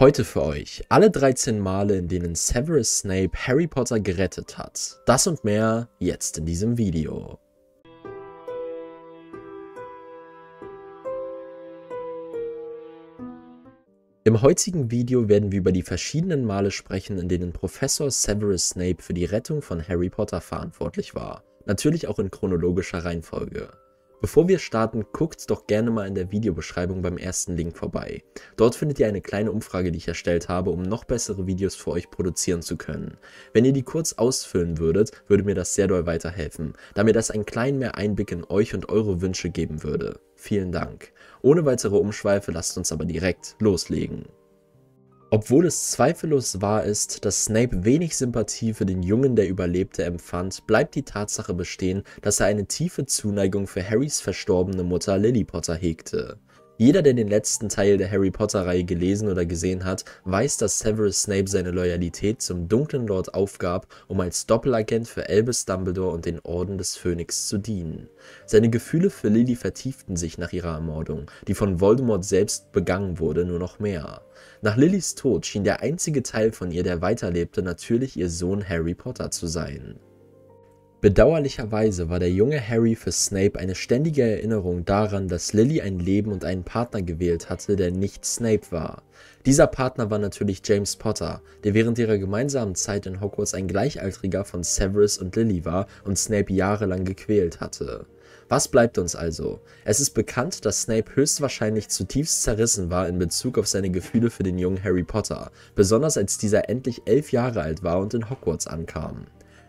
Heute für euch alle 13 Male, in denen Severus Snape Harry Potter gerettet hat. Das und mehr jetzt in diesem Video. Im heutigen Video werden wir über die verschiedenen Male sprechen, in denen Professor Severus Snape für die Rettung von Harry Potter verantwortlich war. Natürlich auch in chronologischer Reihenfolge. Bevor wir starten, guckt doch gerne mal in der Videobeschreibung beim ersten Link vorbei. Dort findet ihr eine kleine Umfrage, die ich erstellt habe, um noch bessere Videos für euch produzieren zu können. Wenn ihr die kurz ausfüllen würdet, würde mir das sehr doll weiterhelfen, da mir das einen kleinen mehr Einblick in euch und eure Wünsche geben würde. Vielen Dank. Ohne weitere Umschweife lasst uns aber direkt loslegen. Obwohl es zweifellos wahr ist, dass Snape wenig Sympathie für den Jungen, der überlebte, empfand, bleibt die Tatsache bestehen, dass er eine tiefe Zuneigung für Harrys verstorbene Mutter Lily Potter hegte jeder, der den letzten Teil der Harry Potter-Reihe gelesen oder gesehen hat, weiß, dass Severus Snape seine Loyalität zum dunklen Lord aufgab, um als Doppelagent für Albus Dumbledore und den Orden des Phönix zu dienen. Seine Gefühle für Lily vertieften sich nach ihrer Ermordung, die von Voldemort selbst begangen wurde, nur noch mehr. Nach Lillys Tod schien der einzige Teil von ihr, der weiterlebte, natürlich ihr Sohn Harry Potter zu sein. Bedauerlicherweise war der junge Harry für Snape eine ständige Erinnerung daran, dass Lily ein Leben und einen Partner gewählt hatte, der nicht Snape war. Dieser Partner war natürlich James Potter, der während ihrer gemeinsamen Zeit in Hogwarts ein Gleichaltriger von Severus und Lily war und Snape jahrelang gequält hatte. Was bleibt uns also? Es ist bekannt, dass Snape höchstwahrscheinlich zutiefst zerrissen war in Bezug auf seine Gefühle für den jungen Harry Potter, besonders als dieser endlich elf Jahre alt war und in Hogwarts ankam.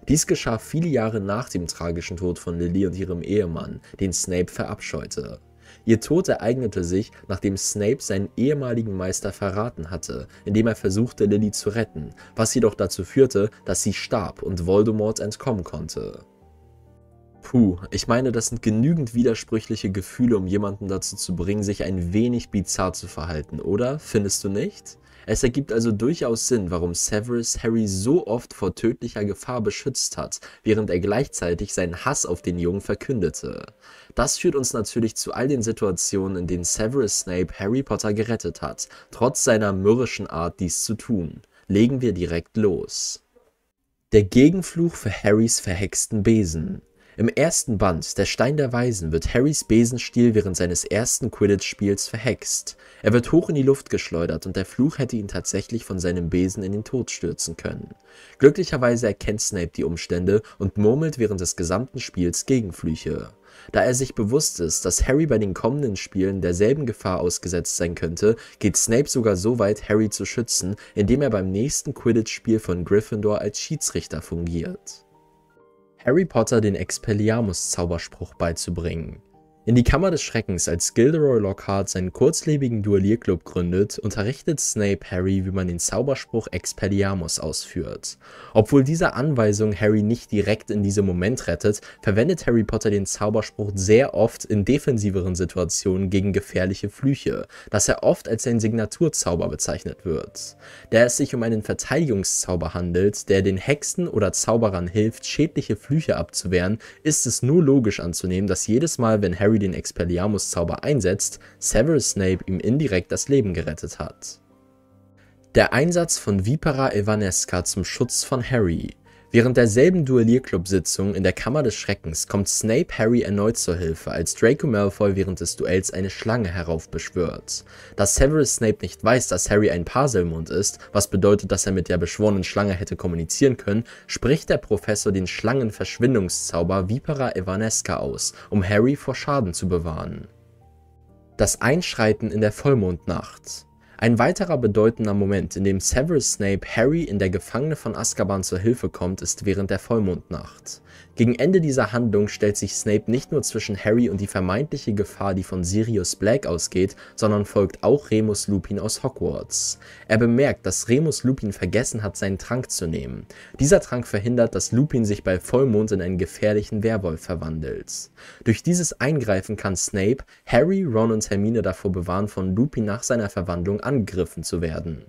Dies geschah viele Jahre nach dem tragischen Tod von Lily und ihrem Ehemann, den Snape verabscheute. Ihr Tod ereignete sich, nachdem Snape seinen ehemaligen Meister verraten hatte, indem er versuchte, Lily zu retten, was jedoch dazu führte, dass sie starb und Voldemort entkommen konnte. Puh, ich meine, das sind genügend widersprüchliche Gefühle, um jemanden dazu zu bringen, sich ein wenig bizarr zu verhalten, oder? Findest du nicht? Es ergibt also durchaus Sinn, warum Severus Harry so oft vor tödlicher Gefahr beschützt hat, während er gleichzeitig seinen Hass auf den Jungen verkündete. Das führt uns natürlich zu all den Situationen, in denen Severus Snape Harry Potter gerettet hat, trotz seiner mürrischen Art, dies zu tun. Legen wir direkt los. Der Gegenfluch für Harrys verhexten Besen. Im ersten Band, Der Stein der Weisen, wird Harrys Besenstiel während seines ersten Quidditch-Spiels verhext. Er wird hoch in die Luft geschleudert und der Fluch hätte ihn tatsächlich von seinem Besen in den Tod stürzen können. Glücklicherweise erkennt Snape die Umstände und murmelt während des gesamten Spiels Gegenflüche. Da er sich bewusst ist, dass Harry bei den kommenden Spielen derselben Gefahr ausgesetzt sein könnte, geht Snape sogar so weit, Harry zu schützen, indem er beim nächsten Quidditch-Spiel von Gryffindor als Schiedsrichter fungiert. Harry Potter den Expelliarmus-Zauberspruch beizubringen in die Kammer des Schreckens, als Gilderoy Lockhart seinen kurzlebigen Duellierclub gründet, unterrichtet Snape Harry, wie man den Zauberspruch Expelliarmus ausführt. Obwohl diese Anweisung Harry nicht direkt in diesem Moment rettet, verwendet Harry Potter den Zauberspruch sehr oft in defensiveren Situationen gegen gefährliche Flüche, dass er oft als sein Signaturzauber bezeichnet wird. Da es sich um einen Verteidigungszauber handelt, der den Hexen oder Zauberern hilft, schädliche Flüche abzuwehren, ist es nur logisch anzunehmen, dass jedes Mal, wenn Harry Harry den Expelliarmus-Zauber einsetzt, Severus Snape ihm indirekt das Leben gerettet hat. Der Einsatz von Vipera Evanesca zum Schutz von Harry Während derselben duellierclub sitzung in der Kammer des Schreckens kommt Snape Harry erneut zur Hilfe, als Draco Malfoy während des Duells eine Schlange heraufbeschwört. Da Severus Snape nicht weiß, dass Harry ein Parselmund ist, was bedeutet, dass er mit der beschworenen Schlange hätte kommunizieren können, spricht der Professor den Schlangenverschwindungszauber Vipera Evanesca aus, um Harry vor Schaden zu bewahren. Das Einschreiten in der Vollmondnacht ein weiterer bedeutender Moment, in dem Severus Snape Harry in der Gefangene von Azkaban zur Hilfe kommt, ist während der Vollmondnacht. Gegen Ende dieser Handlung stellt sich Snape nicht nur zwischen Harry und die vermeintliche Gefahr, die von Sirius Black ausgeht, sondern folgt auch Remus Lupin aus Hogwarts. Er bemerkt, dass Remus Lupin vergessen hat, seinen Trank zu nehmen. Dieser Trank verhindert, dass Lupin sich bei Vollmond in einen gefährlichen Werwolf verwandelt. Durch dieses Eingreifen kann Snape Harry, Ron und Hermine davor bewahren, von Lupin nach seiner Verwandlung angegriffen zu werden.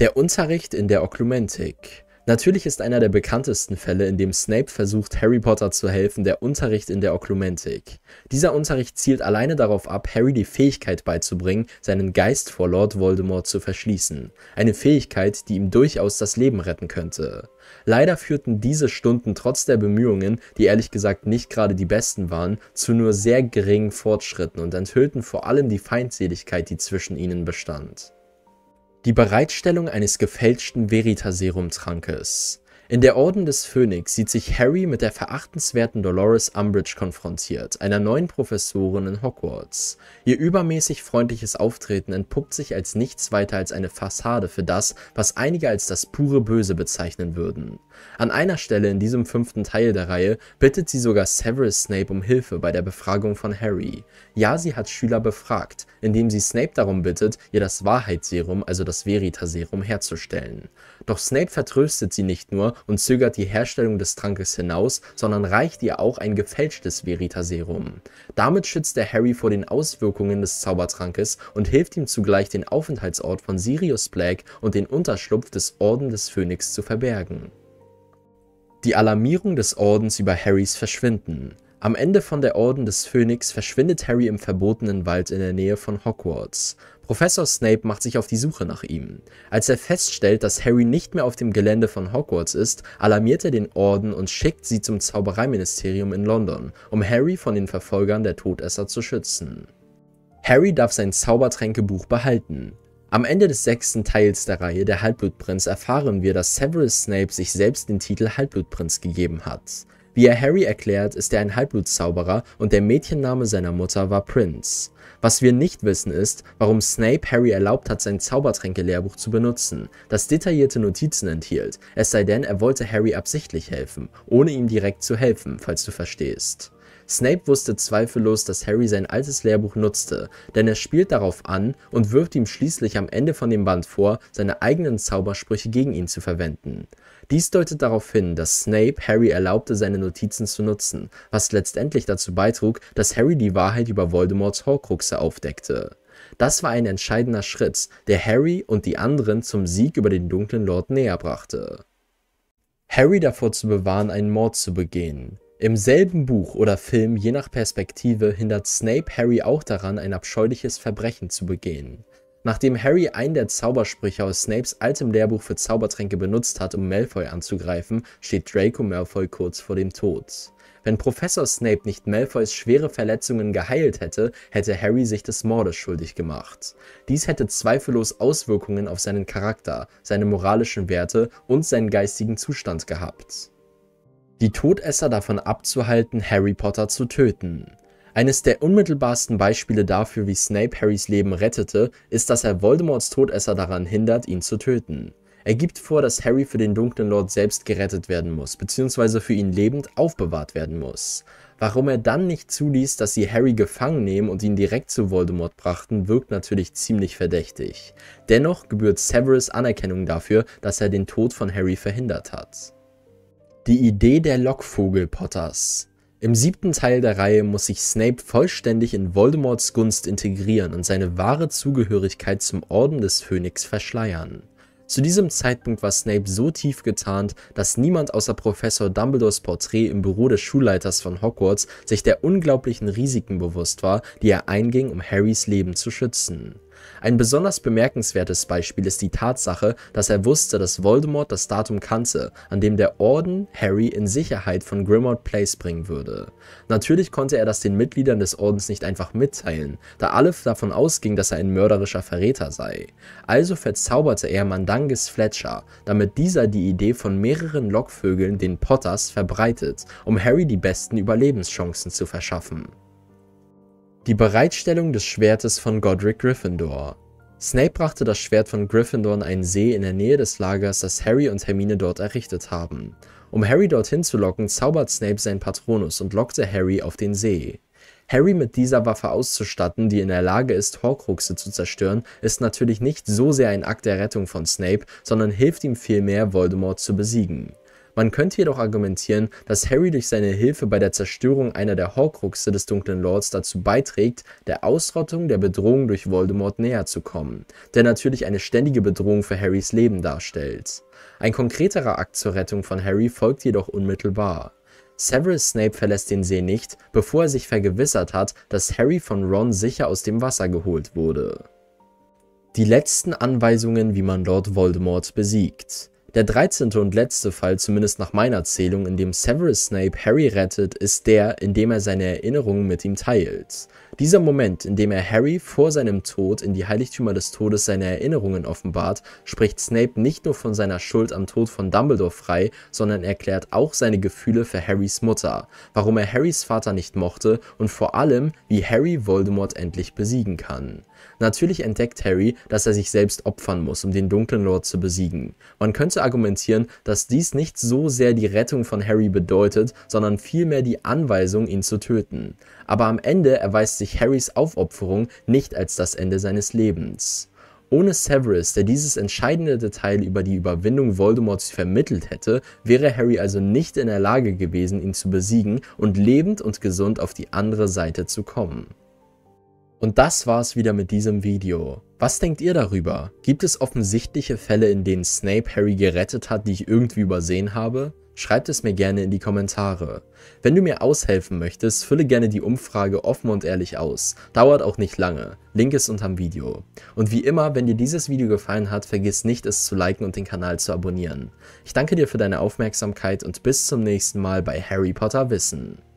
Der Unterricht in der Oklumentik. Natürlich ist einer der bekanntesten Fälle, in dem Snape versucht, Harry Potter zu helfen, der Unterricht in der Oklumentik. Dieser Unterricht zielt alleine darauf ab, Harry die Fähigkeit beizubringen, seinen Geist vor Lord Voldemort zu verschließen. Eine Fähigkeit, die ihm durchaus das Leben retten könnte. Leider führten diese Stunden trotz der Bemühungen, die ehrlich gesagt nicht gerade die besten waren, zu nur sehr geringen Fortschritten und enthüllten vor allem die Feindseligkeit, die zwischen ihnen bestand die Bereitstellung eines gefälschten Veritaserumtrankes. In der Orden des Phönix sieht sich Harry mit der verachtenswerten Dolores Umbridge konfrontiert, einer neuen Professorin in Hogwarts. Ihr übermäßig freundliches Auftreten entpuppt sich als nichts weiter als eine Fassade für das, was einige als das pure Böse bezeichnen würden. An einer Stelle in diesem fünften Teil der Reihe bittet sie sogar Severus Snape um Hilfe bei der Befragung von Harry. Ja, sie hat Schüler befragt, indem sie Snape darum bittet, ihr das Wahrheitsserum, also das Veritaserum, herzustellen. Doch Snape vertröstet sie nicht nur und zögert die Herstellung des Trankes hinaus, sondern reicht ihr auch ein gefälschtes Veritaserum. Damit schützt er Harry vor den Auswirkungen des Zaubertrankes und hilft ihm zugleich den Aufenthaltsort von Sirius Black und den Unterschlupf des Orden des Phönix zu verbergen. Die Alarmierung des Ordens über Harrys Verschwinden Am Ende von der Orden des Phönix verschwindet Harry im verbotenen Wald in der Nähe von Hogwarts. Professor Snape macht sich auf die Suche nach ihm. Als er feststellt, dass Harry nicht mehr auf dem Gelände von Hogwarts ist, alarmiert er den Orden und schickt sie zum Zaubereiministerium in London, um Harry von den Verfolgern der Todesser zu schützen. Harry darf sein Zaubertränkebuch behalten. Am Ende des sechsten Teils der Reihe Der Halbblutprinz erfahren wir, dass Severus Snape sich selbst den Titel Halbblutprinz gegeben hat. Wie er Harry erklärt, ist er ein Halbblutzauberer und der Mädchenname seiner Mutter war Prince. Was wir nicht wissen ist, warum Snape Harry erlaubt hat, sein Zaubertränke-Lehrbuch zu benutzen, das detaillierte Notizen enthielt, es sei denn, er wollte Harry absichtlich helfen, ohne ihm direkt zu helfen, falls du verstehst. Snape wusste zweifellos, dass Harry sein altes Lehrbuch nutzte, denn er spielt darauf an und wirft ihm schließlich am Ende von dem Band vor, seine eigenen Zaubersprüche gegen ihn zu verwenden. Dies deutet darauf hin, dass Snape Harry erlaubte, seine Notizen zu nutzen, was letztendlich dazu beitrug, dass Harry die Wahrheit über Voldemorts Horcruxe aufdeckte. Das war ein entscheidender Schritt, der Harry und die anderen zum Sieg über den dunklen Lord näher brachte. Harry davor zu bewahren, einen Mord zu begehen. Im selben Buch oder Film, je nach Perspektive, hindert Snape Harry auch daran, ein abscheuliches Verbrechen zu begehen. Nachdem Harry einen der Zaubersprüche aus Snapes altem Lehrbuch für Zaubertränke benutzt hat, um Malfoy anzugreifen, steht Draco Malfoy kurz vor dem Tod. Wenn Professor Snape nicht Malfoys schwere Verletzungen geheilt hätte, hätte Harry sich des Mordes schuldig gemacht. Dies hätte zweifellos Auswirkungen auf seinen Charakter, seine moralischen Werte und seinen geistigen Zustand gehabt die Todesser davon abzuhalten, Harry Potter zu töten. Eines der unmittelbarsten Beispiele dafür, wie Snape Harrys Leben rettete, ist, dass er Voldemorts Todesser daran hindert, ihn zu töten. Er gibt vor, dass Harry für den dunklen Lord selbst gerettet werden muss, beziehungsweise für ihn lebend aufbewahrt werden muss. Warum er dann nicht zuließ, dass sie Harry gefangen nehmen und ihn direkt zu Voldemort brachten, wirkt natürlich ziemlich verdächtig. Dennoch gebührt Severus Anerkennung dafür, dass er den Tod von Harry verhindert hat. Die Idee der Lockvogel-Potters. Im siebten Teil der Reihe muss sich Snape vollständig in Voldemorts Gunst integrieren und seine wahre Zugehörigkeit zum Orden des Phönix verschleiern. Zu diesem Zeitpunkt war Snape so tief getarnt, dass niemand außer Professor Dumbledores Porträt im Büro des Schulleiters von Hogwarts sich der unglaublichen Risiken bewusst war, die er einging, um Harrys Leben zu schützen. Ein besonders bemerkenswertes Beispiel ist die Tatsache, dass er wusste, dass Voldemort das Datum kannte, an dem der Orden Harry in Sicherheit von Grimmauld Place bringen würde. Natürlich konnte er das den Mitgliedern des Ordens nicht einfach mitteilen, da alle davon ausging, dass er ein mörderischer Verräter sei. Also verzauberte er Mandanges Fletcher, damit dieser die Idee von mehreren Lockvögeln, den Potters, verbreitet, um Harry die besten Überlebenschancen zu verschaffen. Die Bereitstellung des Schwertes von Godric Gryffindor Snape brachte das Schwert von Gryffindor in einen See in der Nähe des Lagers, das Harry und Hermine dort errichtet haben. Um Harry dorthin zu locken, zaubert Snape seinen Patronus und lockte Harry auf den See. Harry mit dieser Waffe auszustatten, die in der Lage ist, Horcruxe zu zerstören, ist natürlich nicht so sehr ein Akt der Rettung von Snape, sondern hilft ihm vielmehr, Voldemort zu besiegen. Man könnte jedoch argumentieren, dass Harry durch seine Hilfe bei der Zerstörung einer der Horcruxe des Dunklen Lords dazu beiträgt, der Ausrottung der Bedrohung durch Voldemort näher zu kommen, der natürlich eine ständige Bedrohung für Harrys Leben darstellt. Ein konkreterer Akt zur Rettung von Harry folgt jedoch unmittelbar. Severus Snape verlässt den See nicht, bevor er sich vergewissert hat, dass Harry von Ron sicher aus dem Wasser geholt wurde. Die letzten Anweisungen, wie man Lord Voldemort besiegt. Der 13. und letzte Fall, zumindest nach meiner Zählung, in dem Severus Snape Harry rettet, ist der, in dem er seine Erinnerungen mit ihm teilt. Dieser Moment, in dem er Harry vor seinem Tod in die Heiligtümer des Todes seine Erinnerungen offenbart, spricht Snape nicht nur von seiner Schuld am Tod von Dumbledore frei, sondern erklärt auch seine Gefühle für Harrys Mutter, warum er Harrys Vater nicht mochte und vor allem, wie Harry Voldemort endlich besiegen kann. Natürlich entdeckt Harry, dass er sich selbst opfern muss, um den dunklen Lord zu besiegen. Man könnte argumentieren, dass dies nicht so sehr die Rettung von Harry bedeutet, sondern vielmehr die Anweisung, ihn zu töten. Aber am Ende erweist sich sich Harrys Aufopferung nicht als das Ende seines Lebens. Ohne Severus, der dieses entscheidende Detail über die Überwindung Voldemorts vermittelt hätte, wäre Harry also nicht in der Lage gewesen, ihn zu besiegen und lebend und gesund auf die andere Seite zu kommen. Und das war's wieder mit diesem Video. Was denkt ihr darüber? Gibt es offensichtliche Fälle, in denen Snape Harry gerettet hat, die ich irgendwie übersehen habe? Schreibt es mir gerne in die Kommentare. Wenn du mir aushelfen möchtest, fülle gerne die Umfrage offen und ehrlich aus. Dauert auch nicht lange. Link ist unterm Video. Und wie immer, wenn dir dieses Video gefallen hat, vergiss nicht, es zu liken und den Kanal zu abonnieren. Ich danke dir für deine Aufmerksamkeit und bis zum nächsten Mal bei Harry Potter Wissen.